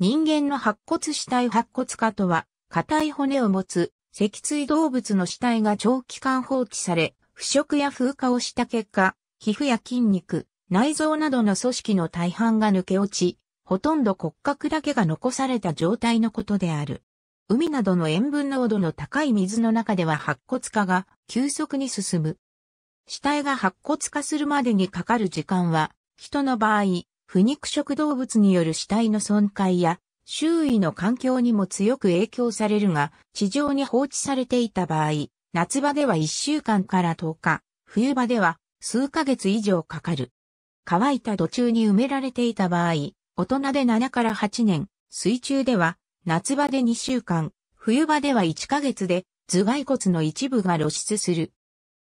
人間の白骨死体白骨化とは、硬い骨を持つ、脊椎動物の死体が長期間放置され、腐食や風化をした結果、皮膚や筋肉、内臓などの組織の大半が抜け落ち、ほとんど骨格だけが残された状態のことである。海などの塩分濃度の高い水の中では白骨化が急速に進む。死体が白骨化するまでにかかる時間は、人の場合、不肉食動物による死体の損壊や、周囲の環境にも強く影響されるが、地上に放置されていた場合、夏場では1週間から10日、冬場では数ヶ月以上かかる。乾いた土中に埋められていた場合、大人で7から8年、水中では夏場で2週間、冬場では1ヶ月で頭蓋骨の一部が露出する。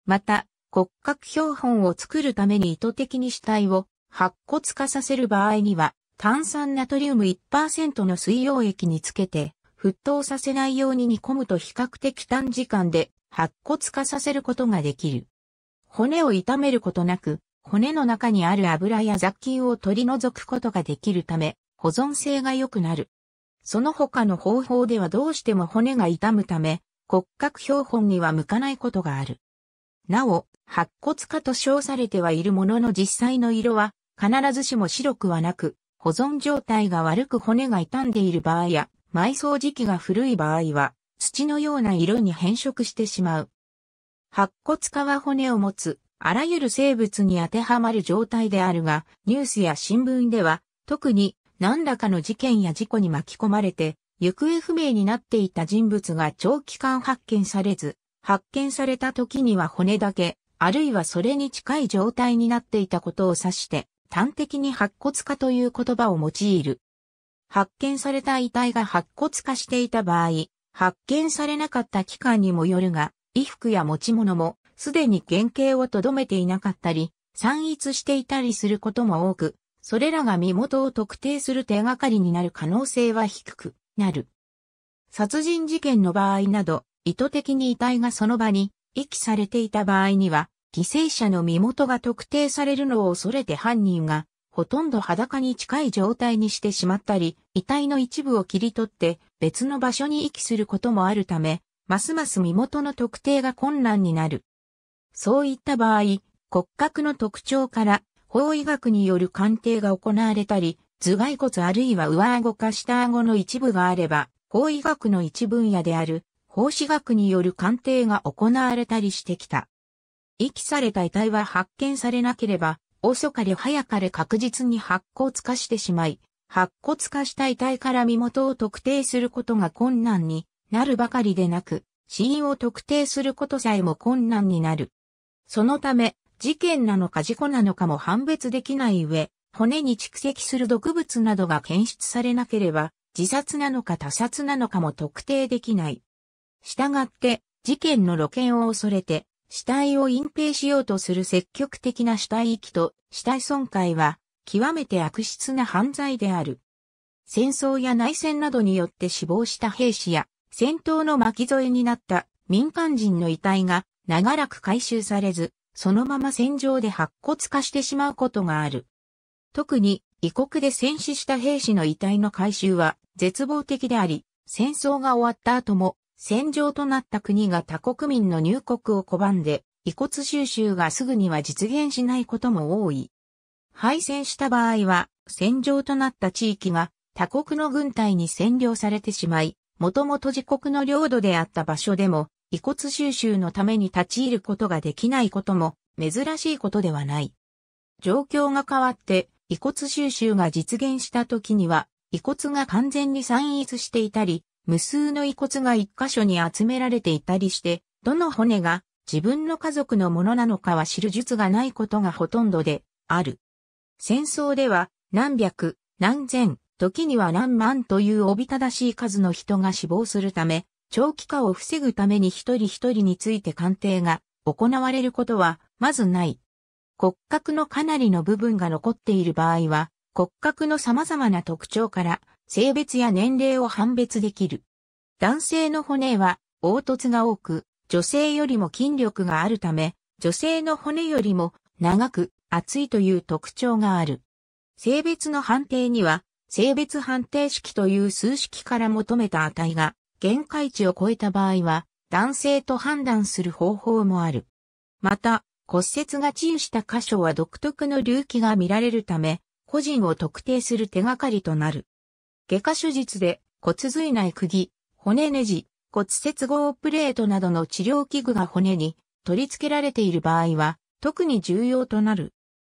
また、骨格標本を作るために意図的に死体を発骨化させる場合には、炭酸ナトリウム1%の水溶液につけて、沸騰させないように煮込むと比較的短時間で白骨化させることができる。骨を痛めることなく、骨の中にある油や雑菌を取り除くことができるため、保存性が良くなる。その他の方法ではどうしても骨が痛むため、骨格標本には向かないことがある。なお、白骨化と称されてはいるものの実際の色は必ずしも白くはなく、保存状態が悪く骨が傷んでいる場合や、埋葬時期が古い場合は、土のような色に変色してしまう。白骨化は骨を持つ、あらゆる生物に当てはまる状態であるが、ニュースや新聞では、特に何らかの事件や事故に巻き込まれて、行方不明になっていた人物が長期間発見されず、発見された時には骨だけ、あるいはそれに近い状態になっていたことを指して、端的に白骨化という言葉を用いる。発見された遺体が白骨化していた場合、発見されなかった期間にもよるが、衣服や持ち物もすでに原型をとどめていなかったり、散逸していたりすることも多く、それらが身元を特定する手がかりになる可能性は低くなる。殺人事件の場合など、意図的に遺体がその場に遺棄されていた場合には、犠牲者の身元が特定されるのを恐れて犯人が、ほとんど裸に近い状態にしてしまったり、遺体の一部を切り取って別の場所に遺棄することもあるため、ますます身元の特定が困難になる。そういった場合、骨格の特徴から法医学による鑑定が行われたり、頭蓋骨あるいは上顎か下顎の一部があれば、法医学の一分野である法師学による鑑定が行われたりしてきた。遺棄された遺体は発見されなければ、遅かれ早かれ確実に白骨化してしまい、白骨化した遺体から身元を特定することが困難になるばかりでなく、死因を特定することさえも困難になる。そのため、事件なのか事故なのかも判別できない上、骨に蓄積する毒物などが検出されなければ、自殺なのか他殺なのかも特定できない。従って、事件の露見を恐れて、死体を隠蔽しようとする積極的な死体遺棄と死体損壊は、極めて悪質な犯罪である。戦争や内戦などによって死亡した兵士や、戦闘の巻き添えになった民間人の遺体が長らく回収されず、そのまま戦場で白骨化してしまうことがある。特に、異国で戦死した兵士の遺体の回収は絶望的であり、戦争が終わった後も戦場となった国が他国民の入国を拒んで、遺骨収集がすぐには実現しないことも多い。敗戦した場合は、戦場となった地域が他国の軍隊に占領されてしまい、もともと自国の領土であった場所でも、遺骨収集のために立ち入ることができないことも珍しいことではない。状況が変わって遺骨収集が実現した時には遺骨が完全に散逸していたり無数の遺骨が一箇所に集められていたりして、どの骨が自分の家族のものなのかは知る術がないことがほとんどである。戦争では何百、何千、時には何万というおびただしい数の人が死亡するため、長期化を防ぐために一人一人について鑑定が行われることはまずない。骨格のかなりの部分が残っている場合は、骨格の様々な特徴から性別や年齢を判別できる。男性の骨は凹凸が多く、女性よりも筋力があるため、女性の骨よりも長く厚いという特徴がある。性別の判定には、性別判定式という数式から求めた値が限界値を超えた場合は、男性と判断する方法もある。また、骨折が治癒した箇所は独特の隆起が見られるため、個人を特定する手がかりとなる。外科手術で骨髄内釘、骨ネジ、骨接合プレートなどの治療器具が骨に取り付けられている場合は特に重要となる。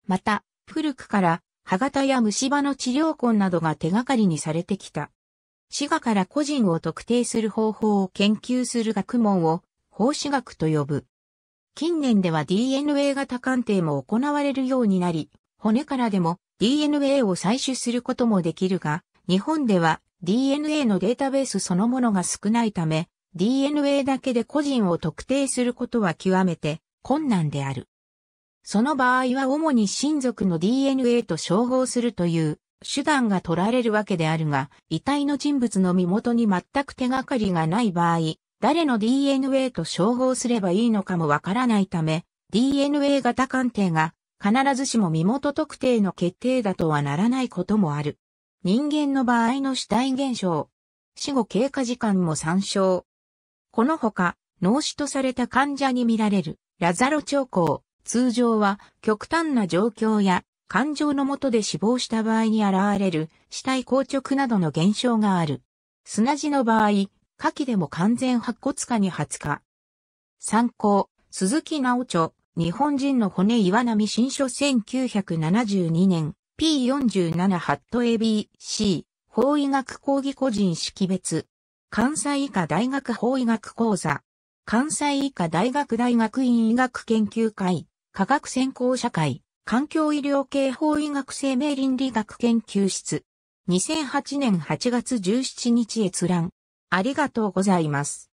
また、古くから歯型や虫歯の治療痕などが手がかりにされてきた。歯科から個人を特定する方法を研究する学問を法歯学と呼ぶ。近年では DNA 型鑑定も行われるようになり、骨からでも DNA を採取することもできるが、日本では DNA のデータベースそのものが少ないため、DNA だけで個人を特定することは極めて困難である。その場合は主に親族の DNA と照合するという手段が取られるわけであるが、遺体の人物の身元に全く手がかりがない場合、誰の DNA と照合すればいいのかもわからないため、DNA 型鑑定が必ずしも身元特定の決定だとはならないこともある。人間の場合の死体現象。死後経過時間も参照。このほか、脳死とされた患者に見られる、ラザロ兆候、通常は極端な状況や感情のもとで死亡した場合に現れる死体硬直などの現象がある。砂地の場合、下記でも完全白骨化に20日。参考、鈴木直著、日本人の骨岩波新書1972年。P47 ハット ABC 法医学講義個人識別関西医科大学法医学講座関西医科大学大学院医学研究会科学専攻社会環境医療系法医学生命倫理学研究室2008年8月17日閲覧ありがとうございます。